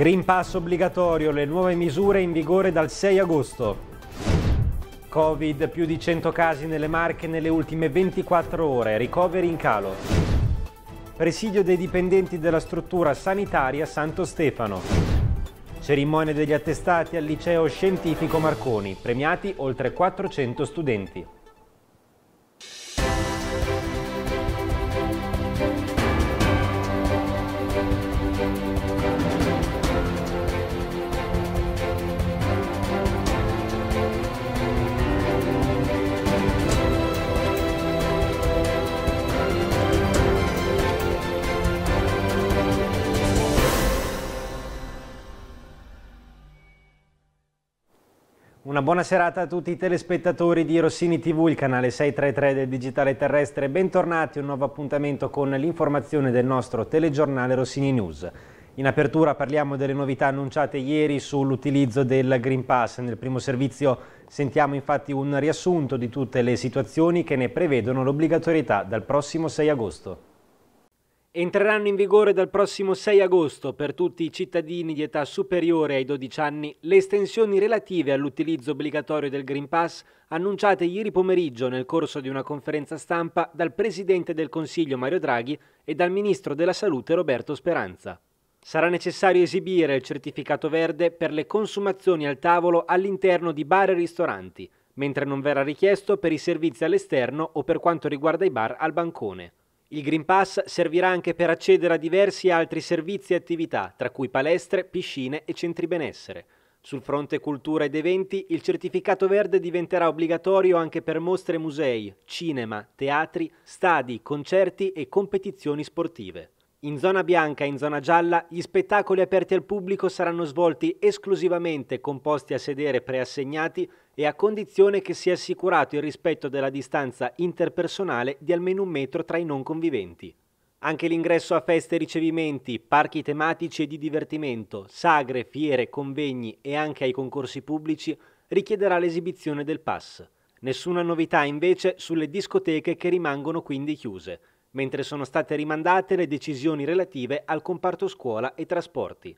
Green Pass obbligatorio, le nuove misure in vigore dal 6 agosto. Covid, più di 100 casi nelle Marche nelle ultime 24 ore, ricoveri in calo. Presidio dei dipendenti della struttura sanitaria Santo Stefano. Cerimonia degli attestati al liceo scientifico Marconi, premiati oltre 400 studenti. Una buona serata a tutti i telespettatori di Rossini TV, il canale 633 del Digitale Terrestre. Bentornati a un nuovo appuntamento con l'informazione del nostro telegiornale Rossini News. In apertura parliamo delle novità annunciate ieri sull'utilizzo del Green Pass. Nel primo servizio sentiamo infatti un riassunto di tutte le situazioni che ne prevedono l'obbligatorietà dal prossimo 6 agosto. Entreranno in vigore dal prossimo 6 agosto per tutti i cittadini di età superiore ai 12 anni le estensioni relative all'utilizzo obbligatorio del Green Pass annunciate ieri pomeriggio nel corso di una conferenza stampa dal Presidente del Consiglio Mario Draghi e dal Ministro della Salute Roberto Speranza. Sarà necessario esibire il certificato verde per le consumazioni al tavolo all'interno di bar e ristoranti, mentre non verrà richiesto per i servizi all'esterno o per quanto riguarda i bar al bancone. Il Green Pass servirà anche per accedere a diversi altri servizi e attività, tra cui palestre, piscine e centri benessere. Sul fronte cultura ed eventi, il certificato verde diventerà obbligatorio anche per mostre e musei, cinema, teatri, stadi, concerti e competizioni sportive. In zona bianca e in zona gialla gli spettacoli aperti al pubblico saranno svolti esclusivamente con posti a sedere preassegnati e a condizione che sia assicurato il rispetto della distanza interpersonale di almeno un metro tra i non conviventi. Anche l'ingresso a feste e ricevimenti, parchi tematici e di divertimento, sagre, fiere, convegni e anche ai concorsi pubblici richiederà l'esibizione del pass. Nessuna novità invece sulle discoteche che rimangono quindi chiuse mentre sono state rimandate le decisioni relative al comparto scuola e trasporti.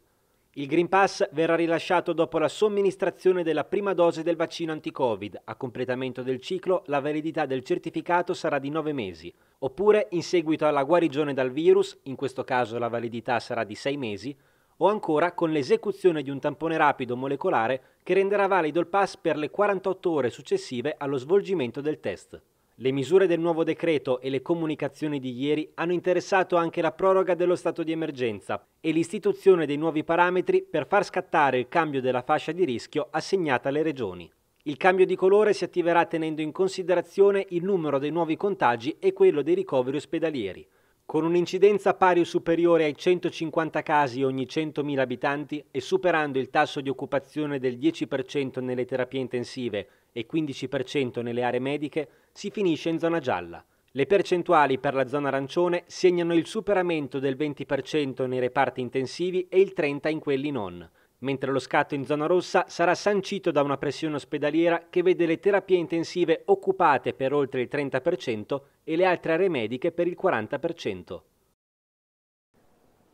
Il Green Pass verrà rilasciato dopo la somministrazione della prima dose del vaccino anti-Covid. A completamento del ciclo, la validità del certificato sarà di 9 mesi, oppure in seguito alla guarigione dal virus, in questo caso la validità sarà di 6 mesi, o ancora con l'esecuzione di un tampone rapido molecolare che renderà valido il pass per le 48 ore successive allo svolgimento del test. Le misure del nuovo decreto e le comunicazioni di ieri hanno interessato anche la proroga dello stato di emergenza e l'istituzione dei nuovi parametri per far scattare il cambio della fascia di rischio assegnata alle regioni. Il cambio di colore si attiverà tenendo in considerazione il numero dei nuovi contagi e quello dei ricoveri ospedalieri. Con un'incidenza pari o superiore ai 150 casi ogni 100.000 abitanti e superando il tasso di occupazione del 10% nelle terapie intensive e 15% nelle aree mediche, si finisce in zona gialla. Le percentuali per la zona arancione segnano il superamento del 20% nei reparti intensivi e il 30% in quelli non, mentre lo scatto in zona rossa sarà sancito da una pressione ospedaliera che vede le terapie intensive occupate per oltre il 30% e le altre aree mediche per il 40%.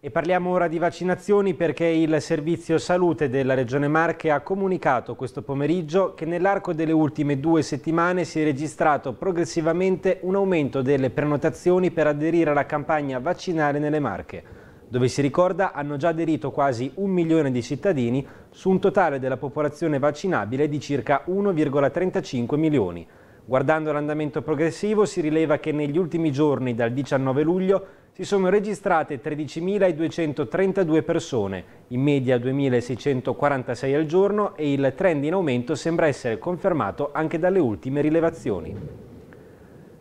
E parliamo ora di vaccinazioni perché il Servizio Salute della Regione Marche ha comunicato questo pomeriggio che nell'arco delle ultime due settimane si è registrato progressivamente un aumento delle prenotazioni per aderire alla campagna vaccinale nelle Marche, dove si ricorda hanno già aderito quasi un milione di cittadini su un totale della popolazione vaccinabile di circa 1,35 milioni. Guardando l'andamento progressivo si rileva che negli ultimi giorni, dal 19 luglio, si sono registrate 13.232 persone, in media 2.646 al giorno e il trend in aumento sembra essere confermato anche dalle ultime rilevazioni.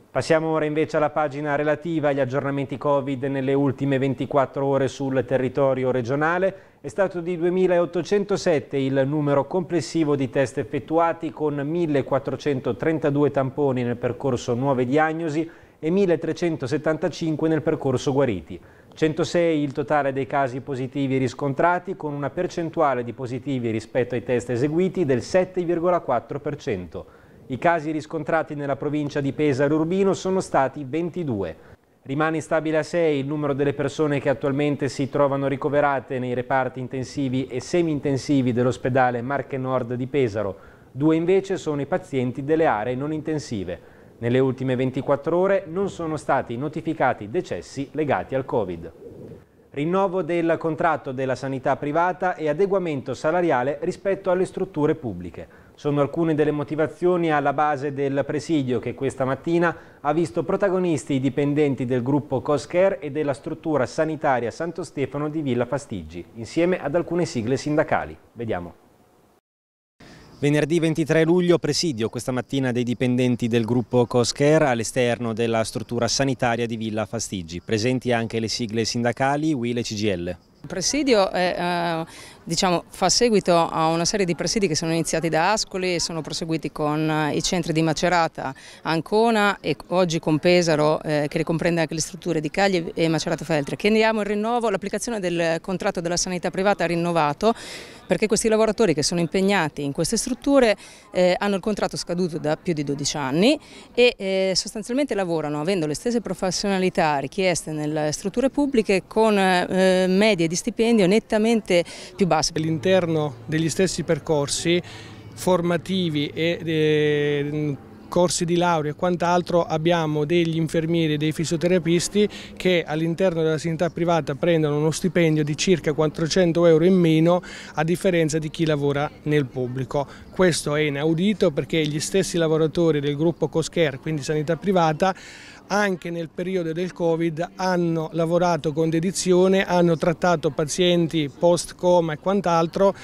Passiamo ora invece alla pagina relativa agli aggiornamenti Covid nelle ultime 24 ore sul territorio regionale. È stato di 2.807 il numero complessivo di test effettuati con 1.432 tamponi nel percorso nuove diagnosi e 1.375 nel percorso guariti. 106 il totale dei casi positivi riscontrati con una percentuale di positivi rispetto ai test eseguiti del 7,4%. I casi riscontrati nella provincia di Pesaro Urbino sono stati 22. Rimane stabile a 6 il numero delle persone che attualmente si trovano ricoverate nei reparti intensivi e semi-intensivi dell'ospedale Marche Nord di Pesaro. Due invece sono i pazienti delle aree non intensive. Nelle ultime 24 ore non sono stati notificati decessi legati al Covid. Rinnovo del contratto della sanità privata e adeguamento salariale rispetto alle strutture pubbliche. Sono alcune delle motivazioni alla base del presidio che questa mattina ha visto protagonisti i dipendenti del gruppo Coscare e della struttura sanitaria Santo Stefano di Villa Fastiggi, insieme ad alcune sigle sindacali. Vediamo. Venerdì 23 luglio presidio questa mattina dei dipendenti del gruppo Coscare all'esterno della struttura sanitaria di Villa Fastigi. Presenti anche le sigle sindacali, WIL e CGL. Il presidio è eh, diciamo, fa seguito a una serie di presidi che sono iniziati da Ascoli e sono proseguiti con eh, i centri di Macerata, Ancona e oggi con Pesaro eh, che ricomprende anche le strutture di Cagli e Macerata Feltre. Chiediamo l'applicazione del contratto della sanità privata rinnovato perché questi lavoratori che sono impegnati in queste strutture eh, hanno il contratto scaduto da più di 12 anni e eh, sostanzialmente lavorano avendo le stesse professionalità richieste nelle strutture pubbliche con eh, medie di stipendio nettamente più basse base all'interno degli stessi percorsi formativi e, e eh, corsi di laurea e quant'altro abbiamo degli infermieri e dei fisioterapisti che all'interno della sanità privata prendono uno stipendio di circa 400 euro in meno a differenza di chi lavora nel pubblico. Questo è inaudito perché gli stessi lavoratori del gruppo Coscher, quindi sanità privata, anche nel periodo del Covid hanno lavorato con dedizione, hanno trattato pazienti post coma e quant'altro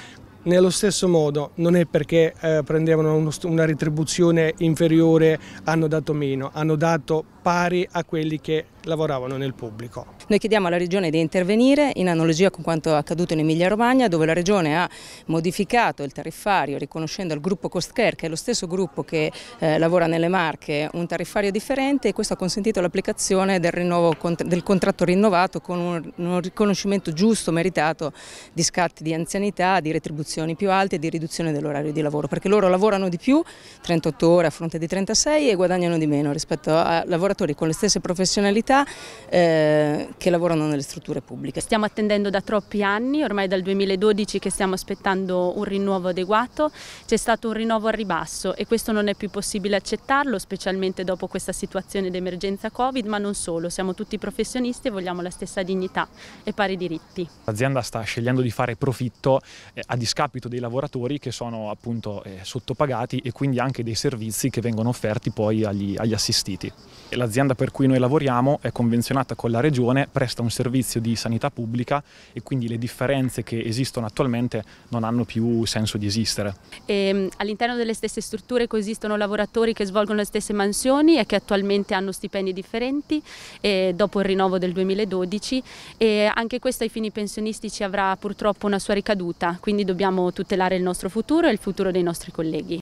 nello stesso modo non è perché eh, prendevano uno, una retribuzione inferiore hanno dato meno, hanno dato pari a quelli che lavoravano nel pubblico. Noi chiediamo alla Regione di intervenire in analogia con quanto accaduto in Emilia Romagna dove la Regione ha modificato il tariffario riconoscendo al gruppo Costcare che è lo stesso gruppo che eh, lavora nelle Marche un tariffario differente e questo ha consentito l'applicazione del, del contratto rinnovato con un, un riconoscimento giusto, meritato di scatti di anzianità, di retribuzioni più alte e di riduzione dell'orario di lavoro perché loro lavorano di più, 38 ore a fronte di 36 e guadagnano di meno rispetto a lavoratori lavoratori con le stesse professionalità eh, che lavorano nelle strutture pubbliche. Stiamo attendendo da troppi anni, ormai dal 2012 che stiamo aspettando un rinnovo adeguato, c'è stato un rinnovo a ribasso e questo non è più possibile accettarlo, specialmente dopo questa situazione d'emergenza Covid, ma non solo, siamo tutti professionisti e vogliamo la stessa dignità e pari diritti. L'azienda sta scegliendo di fare profitto eh, a discapito dei lavoratori che sono appunto eh, sottopagati e quindi anche dei servizi che vengono offerti poi agli, agli assistiti. La l'azienda per cui noi lavoriamo è convenzionata con la regione, presta un servizio di sanità pubblica e quindi le differenze che esistono attualmente non hanno più senso di esistere. Ehm, all'interno delle stesse strutture coesistono lavoratori che svolgono le stesse mansioni e che attualmente hanno stipendi differenti eh, dopo il rinnovo del 2012 e anche questo ai fini pensionistici avrà purtroppo una sua ricaduta, quindi dobbiamo tutelare il nostro futuro e il futuro dei nostri colleghi.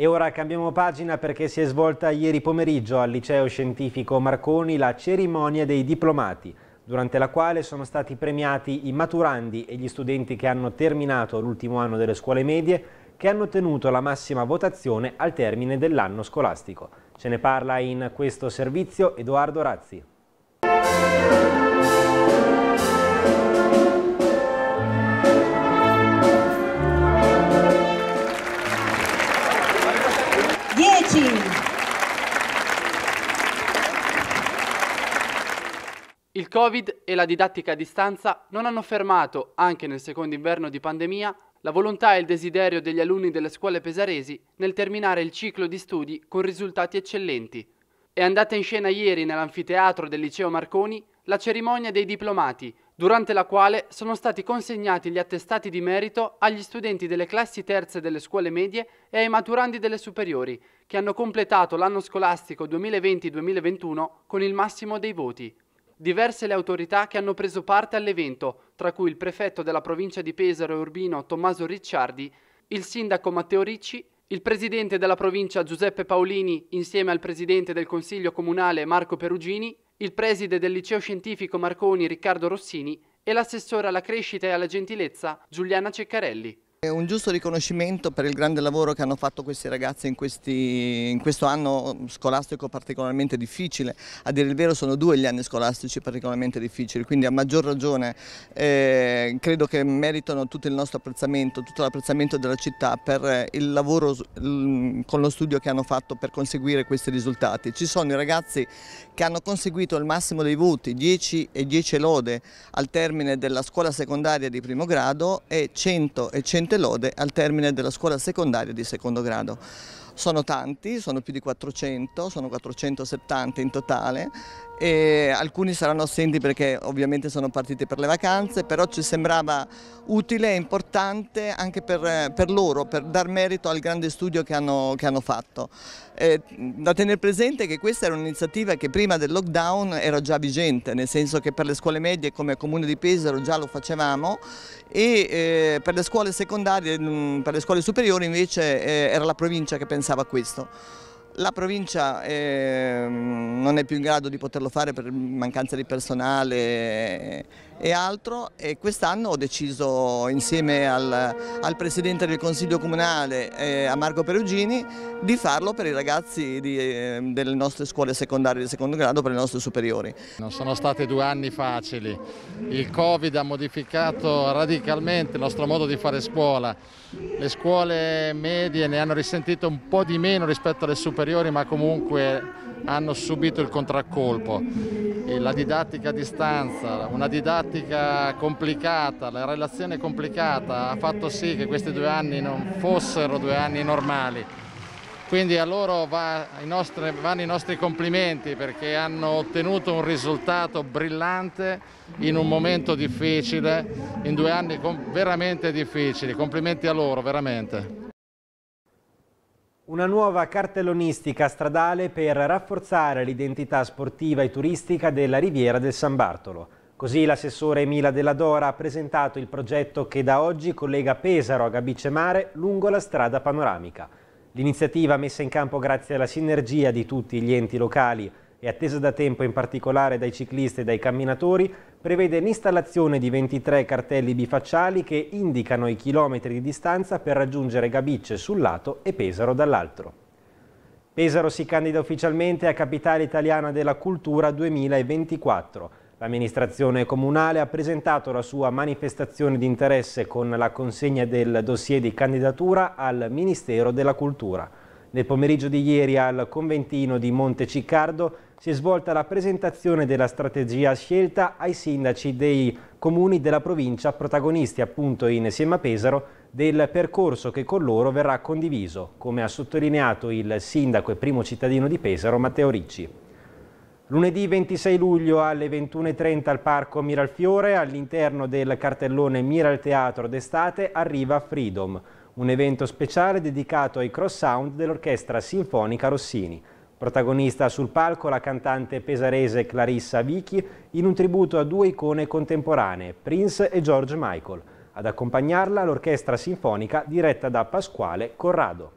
E ora cambiamo pagina perché si è svolta ieri pomeriggio al Liceo Scientifico Marconi la cerimonia dei diplomati, durante la quale sono stati premiati i maturandi e gli studenti che hanno terminato l'ultimo anno delle scuole medie che hanno ottenuto la massima votazione al termine dell'anno scolastico. Ce ne parla in questo servizio Edoardo Razzi. Il Covid e la didattica a distanza non hanno fermato, anche nel secondo inverno di pandemia, la volontà e il desiderio degli alunni delle scuole pesaresi nel terminare il ciclo di studi con risultati eccellenti. È andata in scena ieri nell'anfiteatro del liceo Marconi la cerimonia dei diplomati, durante la quale sono stati consegnati gli attestati di merito agli studenti delle classi terze delle scuole medie e ai maturandi delle superiori, che hanno completato l'anno scolastico 2020-2021 con il massimo dei voti diverse le autorità che hanno preso parte all'evento, tra cui il prefetto della provincia di Pesaro e Urbino Tommaso Ricciardi, il sindaco Matteo Ricci, il presidente della provincia Giuseppe Paolini insieme al presidente del consiglio comunale Marco Perugini, il preside del liceo scientifico Marconi Riccardo Rossini e l'assessore alla crescita e alla gentilezza Giuliana Ceccarelli un giusto riconoscimento per il grande lavoro che hanno fatto questi ragazzi in, questi, in, questo anno scolastico particolarmente difficile, a dire il vero sono due gli anni scolastici particolarmente difficili, quindi a maggior ragione eh, credo che meritano tutto il nostro apprezzamento, tutto l'apprezzamento della città per eh, il lavoro con lo studio che hanno fatto per conseguire questi risultati. Ci sono i ragazzi che hanno conseguito il massimo dei voti, 10 e 10 lode al termine della scuola secondaria di primo grado e 100 e 100 Monte Lode al termine della scuola secondaria di secondo grado. Sono tanti, sono più di 400, sono 470 in totale e alcuni saranno assenti perché ovviamente sono partiti per le vacanze, però ci sembrava utile e importante anche per, per loro, per dar merito al grande studio che hanno, che hanno fatto. Eh, da tenere presente che questa era un'iniziativa che prima del lockdown era già vigente, nel senso che per le scuole medie come Comune di Pesaro già lo facevamo e eh, per le scuole secondarie, per le scuole superiori invece eh, era la provincia che pensava a questo. La provincia eh, non è più in grado di poterlo fare per mancanza di personale e altro e quest'anno ho deciso insieme al, al, Presidente del Consiglio Comunale eh, a Marco Perugini di farlo per i ragazzi di, eh, delle nostre scuole secondarie di secondo grado, per le nostre superiori. Non sono stati due anni facili, il Covid ha modificato radicalmente il nostro modo di fare scuola, le scuole medie ne hanno risentito un po' di meno rispetto alle superiori ma comunque hanno subito il contraccolpo, e la didattica a distanza, una didattica pratica complicata, la relazione complicata ha fatto sì che questi due anni non fossero due anni normali. Quindi a loro va i nostri, vanno i nostri complimenti perché hanno ottenuto un risultato brillante in un momento difficile, in due anni veramente difficili. Complimenti a loro, veramente. Una nuova cartellonistica stradale per rafforzare l'identità sportiva e turistica della Riviera del San Bartolo. Così l'assessore Emila Della Dora ha presentato il progetto che da oggi collega Pesaro a Gabice Mare lungo la strada panoramica. L'iniziativa messa in campo grazie alla sinergia di tutti gli enti locali e attesa da tempo in particolare dai ciclisti e dai camminatori, prevede l'installazione di 23 cartelli bifacciali che indicano i chilometri di distanza per raggiungere Gabice sul lato e Pesaro dall'altro. Pesaro si candida ufficialmente a Capitale Italiana della Cultura 2024 L'amministrazione comunale ha presentato la sua manifestazione di interesse con la consegna del dossier di candidatura al Ministero della Cultura. Nel pomeriggio di ieri al conventino di Monte Ciccardo si è svolta la presentazione della strategia scelta ai sindaci dei comuni della provincia protagonisti appunto insieme a Pesaro del percorso che con loro verrà condiviso, come ha sottolineato il sindaco e primo cittadino di Pesaro Matteo Ricci. Lunedì 26 luglio alle 21.30 al Parco Miralfiore, all'interno del cartellone Miral Teatro d'estate, arriva Freedom, un evento speciale dedicato ai cross sound dell'Orchestra Sinfonica Rossini. Protagonista sul palco la cantante pesarese Clarissa Vichi in un tributo a due icone contemporanee, Prince e George Michael. Ad accompagnarla l'Orchestra Sinfonica diretta da Pasquale Corrado.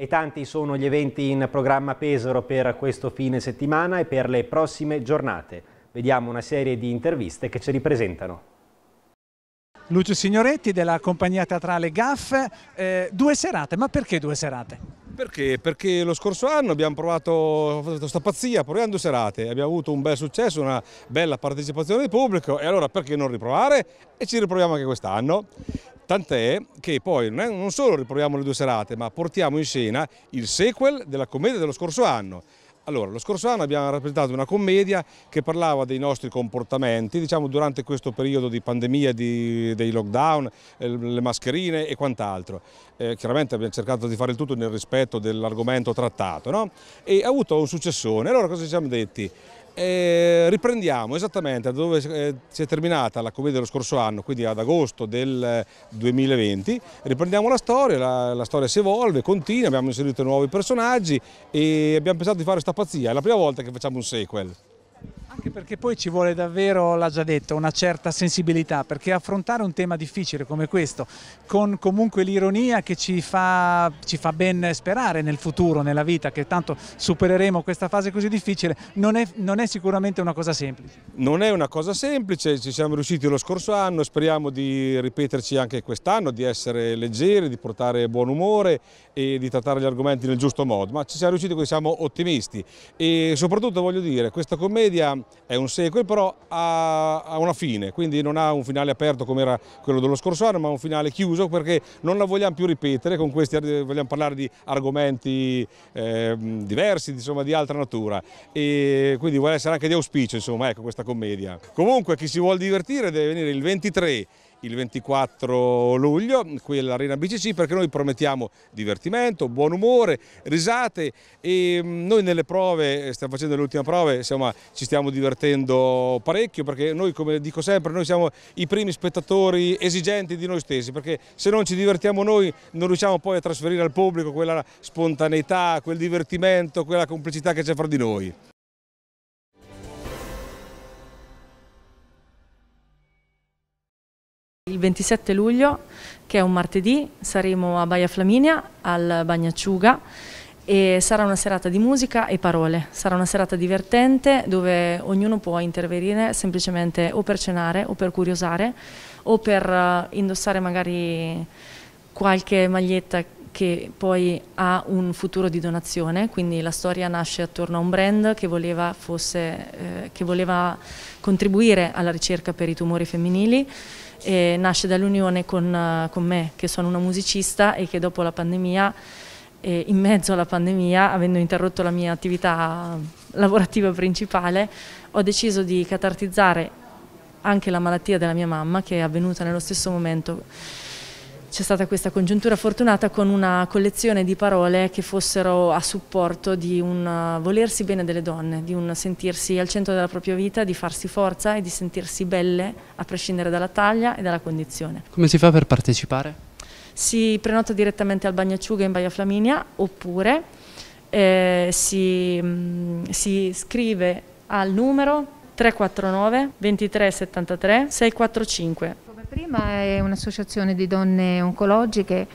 E tanti sono gli eventi in programma Pesaro per questo fine settimana e per le prossime giornate. Vediamo una serie di interviste che ci ripresentano. Lucio Signoretti della compagnia teatrale GAF, eh, due serate, ma perché due serate? Perché? Perché lo scorso anno abbiamo provato, questa pazzia, proviamo due serate, abbiamo avuto un bel successo, una bella partecipazione di pubblico e allora perché non riprovare? E ci riproviamo anche quest'anno. Tant'è che poi non solo riproviamo le due serate, ma portiamo in scena il sequel della commedia dello scorso anno. Allora, lo scorso anno abbiamo rappresentato una commedia che parlava dei nostri comportamenti, diciamo durante questo periodo di pandemia, di, dei lockdown, eh, le mascherine e quant'altro. Eh, chiaramente abbiamo cercato di fare il tutto nel rispetto dell'argomento trattato, no? E ha avuto un successone. Allora cosa ci siamo detti? E riprendiamo esattamente da dove eh, si è terminata la commedia dello scorso anno, quindi ad agosto del 2020. Riprendiamo la storia, la, la storia si evolve, continua, abbiamo inserito nuovi personaggi e abbiamo pensato di fare sta pazzia. È la prima volta che facciamo un sequel. Anche perché poi ci vuole davvero, l'ha già detto, una certa sensibilità, perché affrontare un tema difficile come questo, con comunque l'ironia che ci fa, ci fa ben sperare nel futuro, nella vita, che tanto supereremo questa fase così difficile, non è, non è sicuramente una cosa semplice. Non è una cosa semplice, ci siamo riusciti lo scorso anno, speriamo di ripeterci anche quest'anno, di essere leggeri, di portare buon umore e di trattare gli argomenti nel giusto modo, ma ci siamo riusciti, perché siamo ottimisti e soprattutto voglio dire, questa commedia è un sequel però ha, una fine, quindi non ha un finale aperto come era quello dello scorso anno, ma un finale chiuso perché non la vogliamo più ripetere, con questi vogliamo parlare di argomenti eh, diversi, insomma di altra natura e quindi vuole essere anche di auspicio insomma, ecco questa commedia. Comunque chi si vuole divertire deve venire il 23 il 24 luglio qui all'Arena BCC perché noi promettiamo divertimento, buon umore, risate e mm, noi nelle prove, eh, stiamo facendo le ultime prove, insomma ci stiamo divertendo parecchio perché noi come dico sempre noi siamo i primi spettatori esigenti di noi stessi perché se non ci divertiamo noi non riusciamo poi a trasferire al pubblico quella spontaneità, quel divertimento, quella complicità che c'è fra di noi. Il 27 luglio, che è un martedì, saremo a Baia Flaminia, al Bagnacciuga e sarà una serata di musica e parole, sarà una serata divertente dove ognuno può intervenire semplicemente o per cenare o per curiosare o per eh, indossare magari qualche maglietta che poi ha un futuro di donazione, quindi la storia nasce attorno a un brand che voleva, fosse, eh, che voleva contribuire alla ricerca per i tumori femminili e nasce dall'unione con, eh, con, me che sono una musicista e che dopo la pandemia, eh, in mezzo alla pandemia, avendo interrotto la mia attività lavorativa principale, ho deciso di catartizzare anche la malattia della mia mamma che è avvenuta nello stesso momento c'è stata questa congiuntura fortunata con una collezione di parole che fossero a supporto di un eh, volersi bene delle donne, di un sentirsi al centro della propria vita, di farsi forza e di sentirsi belle a prescindere dalla taglia e dalla condizione. Come si fa per partecipare? Si prenota direttamente al Bagnacciuga in Baia Flaminia oppure eh, si, mh, mm, si scrive al numero 349 2373 645 Prima è un'associazione di donne oncologiche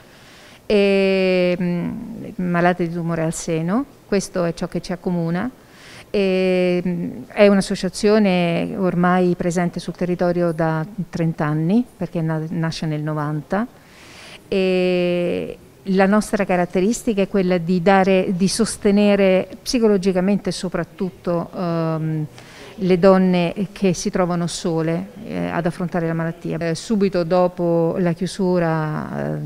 e mh, mm, malate di tumore al seno, questo è ciò che ci accomuna. E, mh, mm, è un'associazione ormai presente sul territorio da 30 anni, perché na nasce nel 90, e, la nostra caratteristica è quella di, dare, di sostenere psicologicamente soprattutto ehm, le donne che si trovano sole eh, ad affrontare la malattia. Eh, subito dopo la chiusura eh,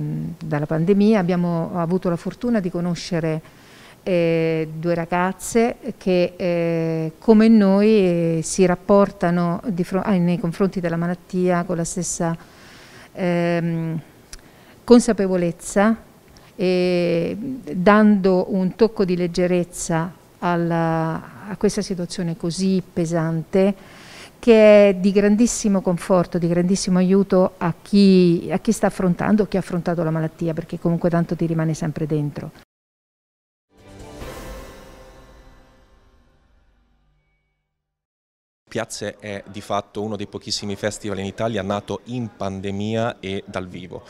dalla pandemia abbiamo avuto la fortuna di conoscere eh, due ragazze che eh, come noi eh, si rapportano nei confronti della malattia con la stessa ehm, consapevolezza e dando un tocco di leggerezza alla, a questa situazione così pesante che è di grandissimo conforto, di grandissimo aiuto a chi, a chi sta affrontando, o chi ha affrontato la malattia, perché comunque tanto ti rimane sempre dentro. Piazze è di fatto uno dei pochissimi festival in Italia nato in pandemia e dal vivo.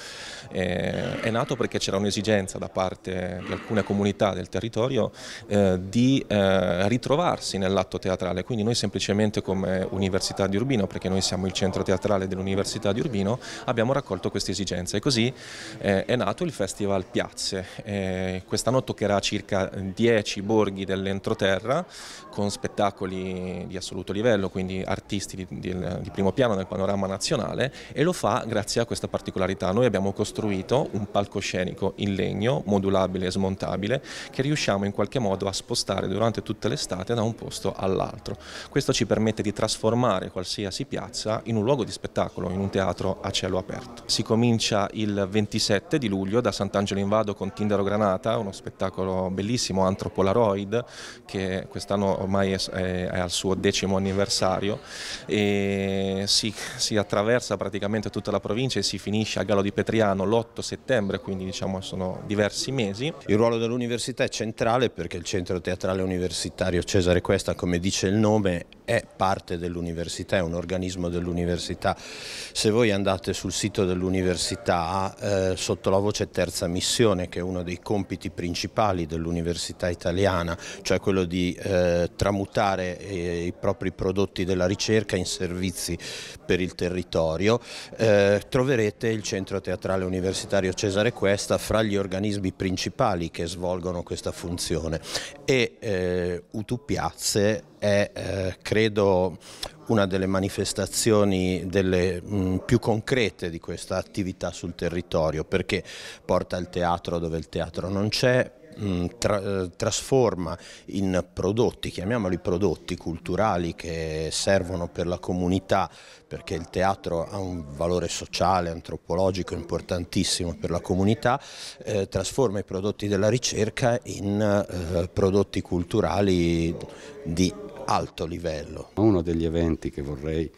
Eh, è nato perché c'era un'esigenza da parte di alcune comunità del territorio eh, di eh, ritrovarsi nell'atto teatrale, quindi noi semplicemente come Università di Urbino, perché noi siamo il centro teatrale dell'Università di Urbino, abbiamo raccolto questa esigenza e così eh, è nato il Festival Piazze. Eh, quest'anno toccherà circa 10 borghi dell'entroterra con spettacoli di assoluto livello, quindi artisti di, di, di primo piano nel panorama nazionale e lo fa grazie a questa particolarità. Noi abbiamo costruito un palcoscenico in legno, modulabile e smontabile, che riusciamo in qualche modo a spostare durante tutta l'estate da un posto all'altro. Questo ci permette di trasformare qualsiasi piazza in un luogo di spettacolo, in un teatro a cielo aperto. Si comincia il 27 di luglio da Sant'Angelo in Vado con Tindaro Granata, uno spettacolo bellissimo, Antropolaroid, che quest'anno ormai è, è al suo decimo anniversario necessario e si, si, attraversa praticamente tutta la provincia e si finisce a Gallo di Petriano l'8 settembre, quindi diciamo sono diversi mesi. Il ruolo dell'università è centrale perché il Centro Teatrale Universitario Cesare Questa, come dice il nome, è parte dell'università, è un organismo dell'università. Se voi andate sul sito dell'università, eh, sotto la voce terza missione, che è uno dei compiti principali dell'università italiana, cioè quello di eh, tramutare eh, i propri prodotti della ricerca in servizi per il territorio, eh, troverete il Centro Teatrale Universitario Cesare Questa fra gli organismi principali che svolgono questa funzione e eh, Utu Piazze è eh, credo una delle manifestazioni delle, mh, mm, più concrete di questa attività sul territorio perché porta il teatro dove il teatro non c'è, mm, tra, eh, trasforma in prodotti, chiamiamoli prodotti culturali che servono per la comunità, perché il teatro ha un valore sociale, antropologico importantissimo per la comunità, eh, trasforma i prodotti della ricerca in eh, prodotti culturali di alto livello. Uno degli eventi che vorrei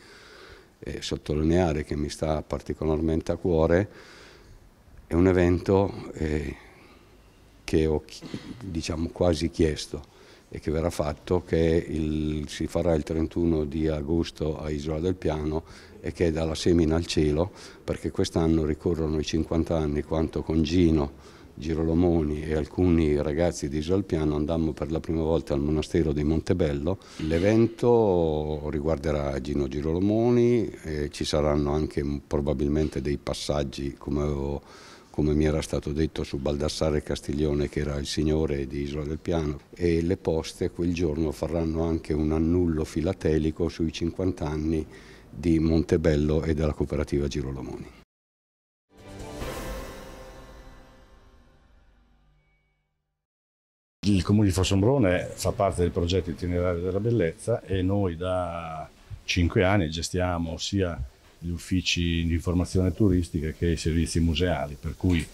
eh, sottolineare, che mi sta particolarmente a cuore, è un evento eh, che ho diciamo, quasi chiesto e che verrà fatto, che il, si farà il 31 di agosto a Isola del Piano e che è dalla semina al cielo, perché quest'anno ricorrono i 50 anni quanto con Gino Girolomoni e alcuni ragazzi di Isolpiano andammo per la prima volta al monastero di Montebello. L'evento riguarderà Gino Girolomoni e ci saranno anche probabilmente dei passaggi come avevo come mi era stato detto su Baldassare Castiglione che era il signore di Isola del Piano e le poste quel giorno faranno anche un annullo filatelico sui 50 anni di Montebello e della cooperativa Girolomoni. il comune di Fossombrone fa parte del progetto itinerario della bellezza e noi da cinque anni gestiamo sia gli uffici di informazione turistica che i servizi museali, per cui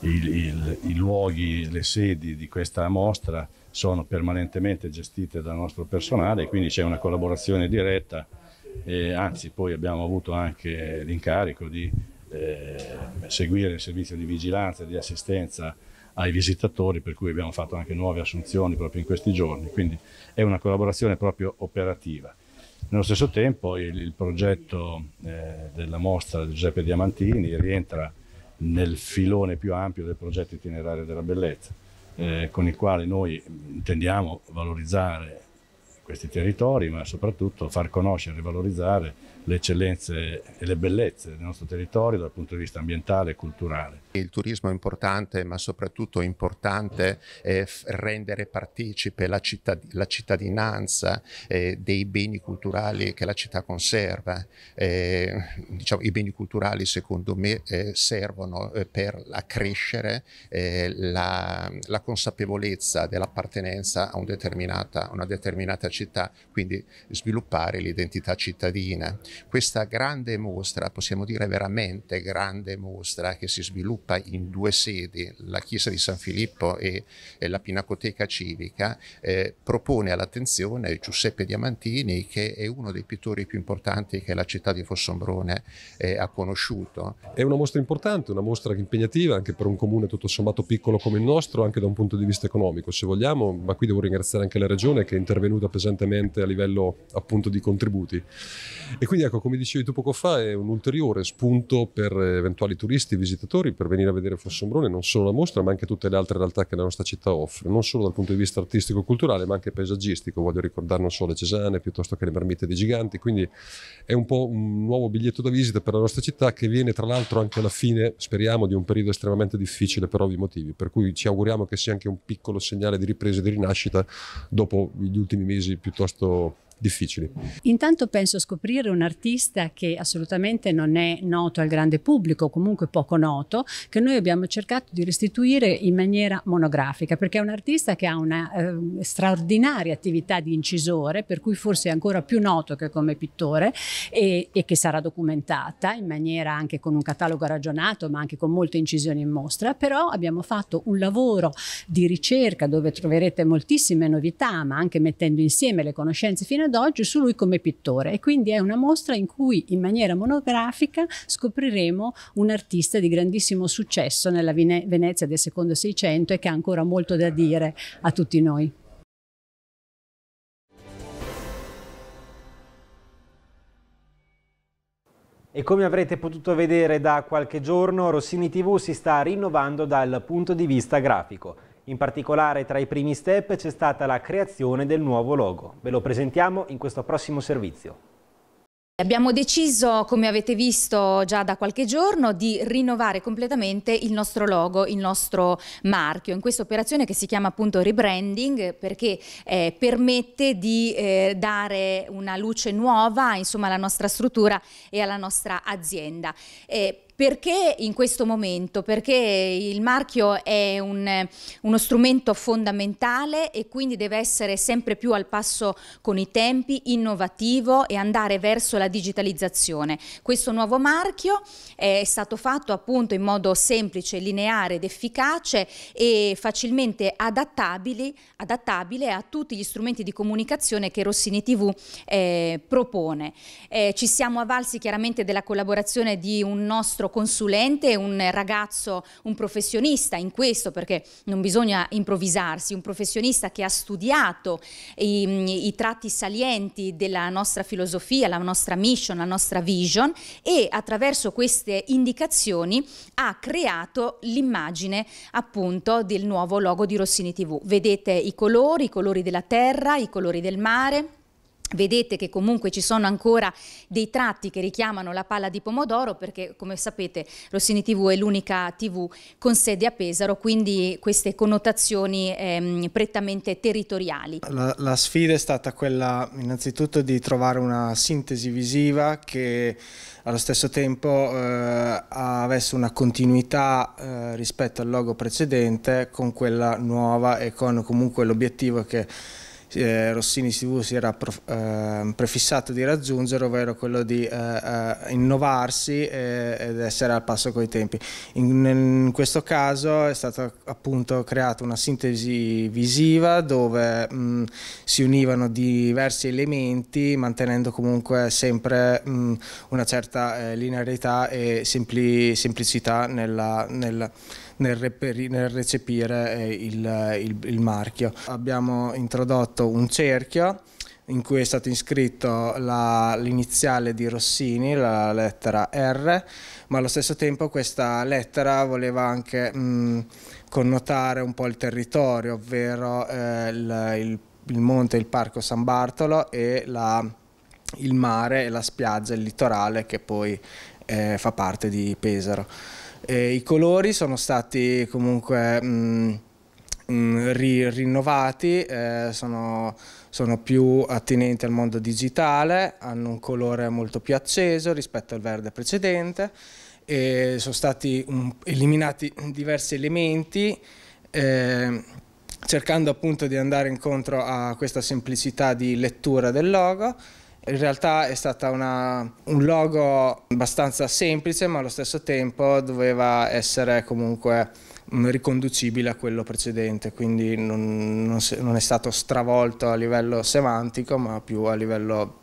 il, il, i luoghi, le sedi di questa mostra sono permanentemente gestite dal nostro personale, e quindi c'è una collaborazione diretta e anzi poi abbiamo avuto anche l'incarico di eh, seguire il servizio di vigilanza e di assistenza ai visitatori, per cui abbiamo fatto anche nuove assunzioni proprio in questi giorni, quindi è una collaborazione proprio operativa. Nello stesso tempo il, il progetto eh, della mostra di Giuseppe Diamantini rientra nel filone più ampio del progetto itinerario della bellezza, eh, con il quale noi intendiamo valorizzare questi territori, ma soprattutto far conoscere e valorizzare le eccellenze e le bellezze del nostro territorio dal punto di vista ambientale e culturale. Il turismo è importante, ma soprattutto è importante eh, rendere partecipe la, cittad la cittadinanza eh, dei beni culturali che la città conserva. Eh, diciamo, I beni culturali, secondo me, eh, servono eh, per accrescere eh, la, la, consapevolezza dell'appartenenza a un determinata, una determinata città, quindi sviluppare l'identità cittadina questa grande mostra, possiamo dire veramente grande mostra, che si sviluppa in due sedi, la Chiesa di San Filippo e, e la Pinacoteca Civica, eh, propone all'attenzione Giuseppe Diamantini, che è uno dei pittori più importanti che la città di Fossombrone eh, ha conosciuto. È una mostra importante, una mostra impegnativa anche per un comune tutto sommato piccolo come il nostro, anche da un punto di vista economico, se vogliamo, ma qui devo ringraziare anche la Regione che è intervenuta pesantemente a livello appunto di contributi. E quindi quindi ecco, come dicevi tu poco fa, è un ulteriore spunto per eventuali turisti visitatori per venire a vedere Fossombrone, non solo la mostra, ma anche tutte le altre realtà che la nostra città offre, non solo dal punto di vista artistico e culturale, ma anche paesaggistico. Voglio ricordare non solo le Cesane, piuttosto che le marmitte dei giganti, quindi è un po' un nuovo biglietto da visita per la nostra città che viene tra l'altro anche alla fine, speriamo, di un periodo estremamente difficile per ovvi motivi, per cui ci auguriamo che sia anche un piccolo segnale di ripresa e di rinascita dopo gli ultimi mesi piuttosto difficili. Intanto penso scoprire un artista che assolutamente non è noto al grande pubblico, comunque poco noto, che noi abbiamo cercato di restituire in maniera monografica, perché è un artista che ha una eh, straordinaria attività di incisore, per cui forse è ancora più noto che come pittore e, e che sarà documentata in maniera anche con un catalogo ragionato, ma anche con molte incisioni in mostra, però abbiamo fatto un lavoro di ricerca dove troverete moltissime novità, ma anche mettendo insieme le conoscenze fino ad ad oggi su lui come pittore e quindi è una mostra in cui in maniera monografica scopriremo un artista di grandissimo successo nella Vene Venezia del secondo Seicento e che ha ancora molto da dire a tutti noi. E come avrete potuto vedere da qualche giorno, Rossini TV si sta rinnovando dal punto di vista grafico. In particolare tra i primi step c'è stata la creazione del nuovo logo. Ve lo presentiamo in questo prossimo servizio. Abbiamo deciso, come avete visto già da qualche giorno, di rinnovare completamente il nostro logo, il nostro marchio, in questa operazione che si chiama appunto rebranding perché eh, permette di eh, dare una luce nuova insomma, alla nostra struttura e alla nostra azienda. Eh, perché in questo momento? Perché il marchio è un, uno strumento fondamentale e quindi deve essere sempre più al passo con i tempi, innovativo e andare verso la digitalizzazione. Questo nuovo marchio è stato fatto appunto in modo semplice, lineare ed efficace e facilmente adattabile a tutti gli strumenti di comunicazione che Rossini TV eh, propone. Eh, ci siamo avvalsi chiaramente della collaborazione di un nostro nostro consulente un ragazzo, un professionista in questo, perché non bisogna improvvisarsi, un professionista che ha studiato i, i tratti salienti della nostra filosofia, la nostra mission, la nostra vision e attraverso queste indicazioni ha creato l'immagine appunto del nuovo logo di Rossini TV. Vedete i colori, i colori della terra, i colori del mare Vedete che comunque ci sono ancora dei tratti che richiamano la palla di pomodoro perché come sapete Rossini TV è l'unica TV con sede a Pesaro, quindi queste connotazioni ehm, prettamente territoriali. La, la, sfida è stata quella innanzitutto di trovare una sintesi visiva che allo stesso tempo eh, avesse una continuità eh, rispetto al logo precedente con quella nuova e con comunque l'obiettivo che eh, Rossini TV si era ehm, prefissato di raggiungere, ovvero quello di eh, eh, innovarsi eh, ed essere al passo coi tempi. In, in questo caso è stata appunto creata una sintesi visiva dove mh, si univano diversi elementi mantenendo comunque sempre mh, una certa linearità e semplicità nella, nella nel, reperi, nel recepire eh, il, il, il marchio. Abbiamo introdotto un cerchio in cui è stato iscritto l'iniziale di Rossini, la lettera R, ma allo stesso tempo questa lettera voleva anche mh, mm, connotare un po' il territorio, ovvero eh, il, il, il, monte, il parco San Bartolo e la, il mare e la spiaggia, il litorale che poi eh, fa parte di Pesaro. E I colori sono stati comunque mh, mm, mh, mm, rinnovati, eh, sono, sono, più attinenti al mondo digitale, hanno un colore molto più acceso rispetto al verde precedente e sono stati um, eliminati diversi elementi eh, cercando appunto di andare incontro a questa semplicità di lettura del logo in realtà è stato un logo abbastanza semplice ma allo stesso tempo doveva essere comunque mm, riconducibile a quello precedente, quindi non, non, non è stato stravolto a livello semantico ma più a livello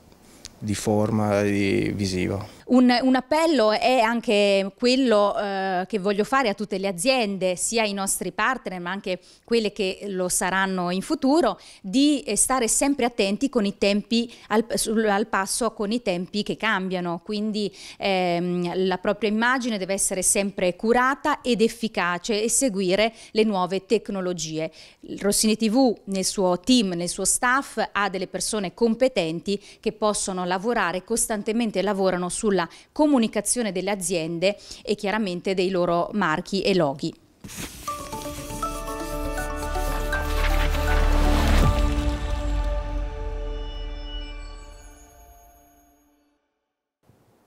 di forma, di visivo. Un, un appello è anche quello eh, che voglio fare a tutte le aziende, sia i nostri partner ma anche quelle che lo saranno in futuro, di eh, stare sempre attenti con i tempi al, sul, al passo con i tempi che cambiano, quindi ehm, la propria immagine deve essere sempre curata ed efficace e seguire le nuove tecnologie. Rossini TV nel suo team, nel suo staff ha delle persone competenti che possono lavorare costantemente, lavorano sulla sulla comunicazione delle aziende e chiaramente dei loro marchi e loghi.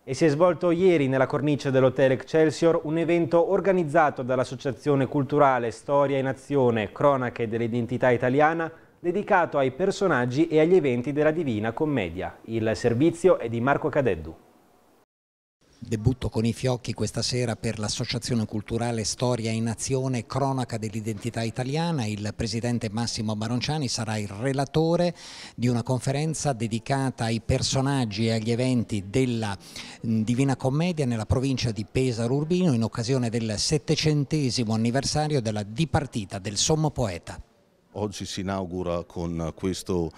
E si è svolto ieri nella cornice dell'Hotel Excelsior un evento organizzato dall'Associazione Culturale Storia in Azione Cronache dell'Identità Italiana dedicato ai personaggi e agli eventi della Divina Commedia. Il servizio è di Marco Cadeddu. Debutto con i fiocchi questa sera per l'Associazione Culturale Storia in Azione Cronaca dell'Identità Italiana. Il presidente Massimo Baronciani sarà il relatore di una conferenza dedicata ai personaggi e agli eventi della mm, Divina Commedia nella provincia di Pesaro Urbino in occasione del settecentesimo anniversario della dipartita del Sommo Poeta. Oggi si inaugura con questo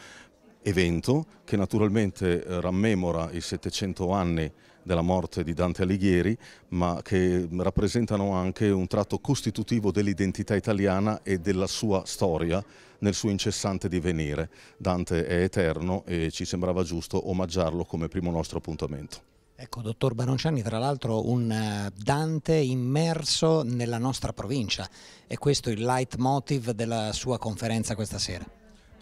evento che naturalmente eh, rammemora i 700 anni della morte di Dante Alighieri, ma che rappresentano anche un tratto costitutivo dell'identità italiana e della sua storia nel suo incessante divenire. Dante è eterno e ci sembrava giusto omaggiarlo come primo nostro appuntamento. Ecco, dottor Baronciani, tra l'altro un eh, Dante immerso nella nostra provincia, e questo è il leitmotiv della sua conferenza questa sera.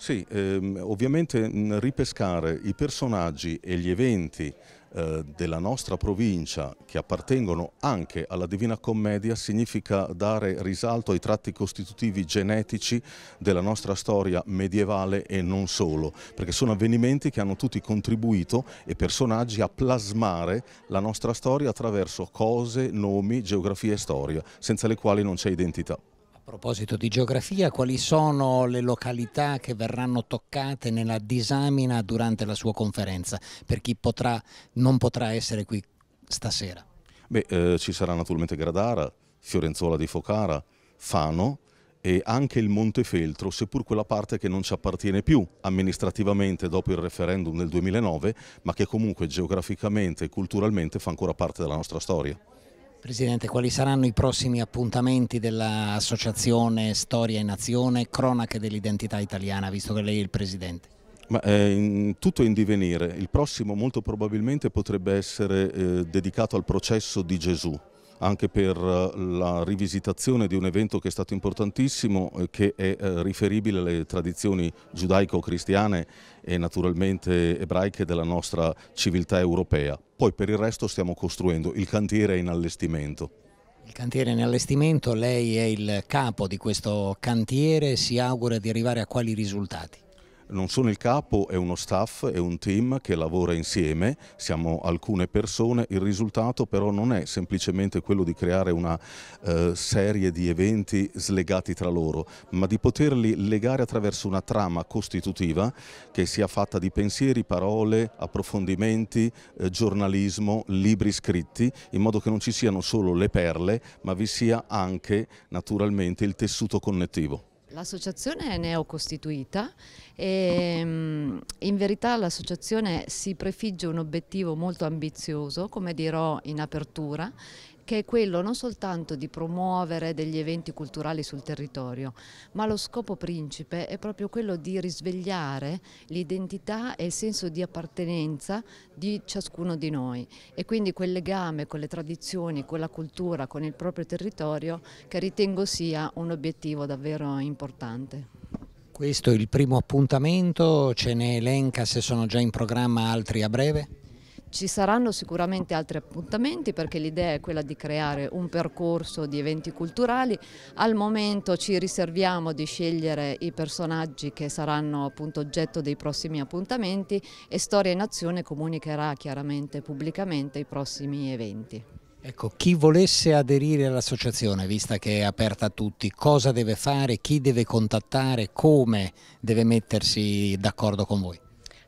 Sì, ehm, ovviamente ripescare i personaggi e gli eventi eh, della nostra provincia che appartengono anche alla Divina Commedia significa dare risalto ai tratti costitutivi genetici della nostra storia medievale e non solo, perché sono avvenimenti che hanno tutti contribuito e personaggi a plasmare la nostra storia attraverso cose, nomi, geografia e storia, senza le quali non c'è identità proposito di geografia, quali sono le località che verranno toccate nella disamina durante la sua conferenza per chi potrà, non potrà essere qui stasera? Beh, eh, ci sarà naturalmente Gradara, Fiorenzola di Focara, Fano e anche il Montefeltro, seppur quella parte che non ci appartiene più amministrativamente dopo il referendum del 2009, ma che comunque geograficamente e culturalmente fa ancora parte della nostra storia. Presidente, quali saranno i prossimi appuntamenti dell'Associazione Storia in Azione, Cronache dell'Identità Italiana, visto che lei è il Presidente? Ma è eh, in, tutto in divenire. Il prossimo molto probabilmente potrebbe essere eh, dedicato al processo di Gesù, anche per eh, la rivisitazione di un evento che è stato importantissimo che è eh, riferibile alle tradizioni giudaico-cristiane e naturalmente ebraiche della nostra civiltà europea. Poi per il resto stiamo costruendo, il cantiere è in allestimento. Il cantiere in allestimento, lei è il capo di questo cantiere, si augura di arrivare a quali risultati? Non sono il capo, è uno staff, è un team che lavora insieme, siamo alcune persone, il risultato però non è semplicemente quello di creare una eh, serie di eventi slegati tra loro, ma di poterli legare attraverso una trama costitutiva che sia fatta di pensieri, parole, approfondimenti, eh, giornalismo, libri scritti, in modo che non ci siano solo le perle, ma vi sia anche naturalmente il tessuto connettivo. L'associazione è neocostituita e mm, in verità l'associazione si prefigge un obiettivo molto ambizioso, come dirò in apertura, che è quello non soltanto di promuovere degli eventi culturali sul territorio, ma lo scopo principe è proprio quello di risvegliare l'identità e il senso di appartenenza di ciascuno di noi e quindi quel legame con le tradizioni, con la cultura, con il proprio territorio che ritengo sia un obiettivo davvero importante. Questo è il primo appuntamento, ce ne elenca se sono già in programma altri a breve? Ci saranno sicuramente altri appuntamenti perché l'idea è quella di creare un percorso di eventi culturali. Al momento ci riserviamo di scegliere i personaggi che saranno appunto oggetto dei prossimi appuntamenti e Storia in Azione comunicherà chiaramente pubblicamente i prossimi eventi. Ecco, chi volesse aderire all'associazione, vista che è aperta a tutti, cosa deve fare, chi deve contattare, come deve mettersi d'accordo con voi?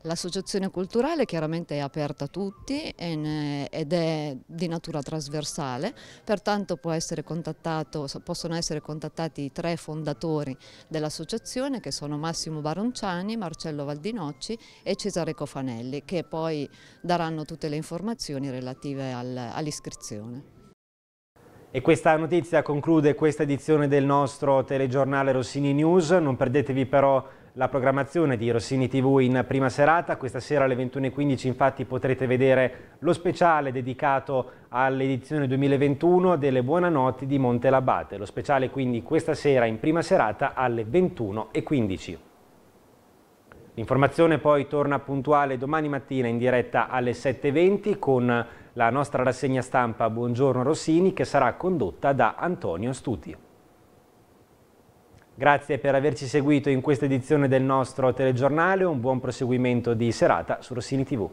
L'associazione culturale chiaramente è aperta a tutti ed è di natura trasversale, pertanto essere possono essere contattati i tre fondatori dell'associazione che sono Massimo Baronciani, Marcello Valdinocci e Cesare Cofanelli che poi daranno tutte le informazioni relative all'iscrizione. E questa notizia conclude questa edizione del nostro telegiornale Rossini News, non perdetevi però la programmazione di Rossini TV in prima serata. Questa sera alle 21.15 infatti potrete vedere lo speciale dedicato all'edizione 2021 delle Buonanotti di Monte Labbate. Lo speciale quindi questa sera in prima serata alle 21.15. L'informazione poi torna puntuale domani mattina in diretta alle 7.20 con la nostra rassegna stampa Buongiorno Rossini che sarà condotta da Antonio Stuti. Grazie per averci seguito in questa edizione del nostro telegiornale, un buon proseguimento di serata su Rossini TV.